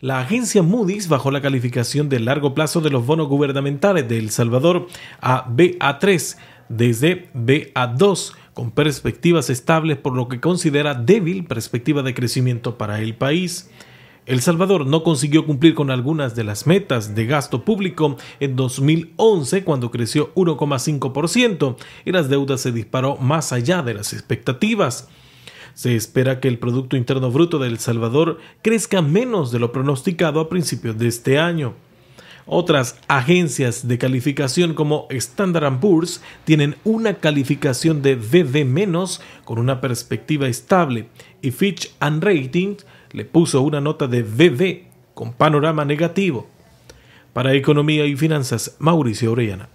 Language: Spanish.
La agencia Moody's bajó la calificación de largo plazo de los bonos gubernamentales de El Salvador a BA3 desde BA2 con perspectivas estables por lo que considera débil perspectiva de crecimiento para el país. El Salvador no consiguió cumplir con algunas de las metas de gasto público en 2011 cuando creció 1,5% y las deudas se disparó más allá de las expectativas. Se espera que el Producto Interno Bruto de El Salvador crezca menos de lo pronosticado a principios de este año. Otras agencias de calificación como Standard Poor's tienen una calificación de BB- con una perspectiva estable y Fitch and Rating le puso una nota de BB con panorama negativo. Para Economía y Finanzas, Mauricio Orellana.